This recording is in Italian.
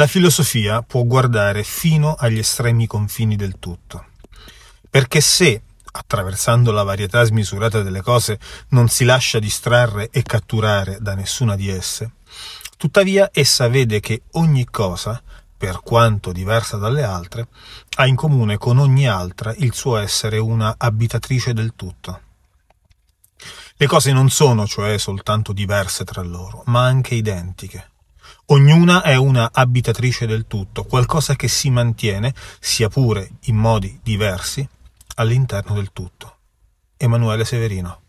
La filosofia può guardare fino agli estremi confini del tutto, perché se, attraversando la varietà smisurata delle cose, non si lascia distrarre e catturare da nessuna di esse, tuttavia essa vede che ogni cosa, per quanto diversa dalle altre, ha in comune con ogni altra il suo essere una abitatrice del tutto. Le cose non sono cioè soltanto diverse tra loro, ma anche identiche, Ognuna è una abitatrice del tutto, qualcosa che si mantiene, sia pure in modi diversi, all'interno del tutto. Emanuele Severino.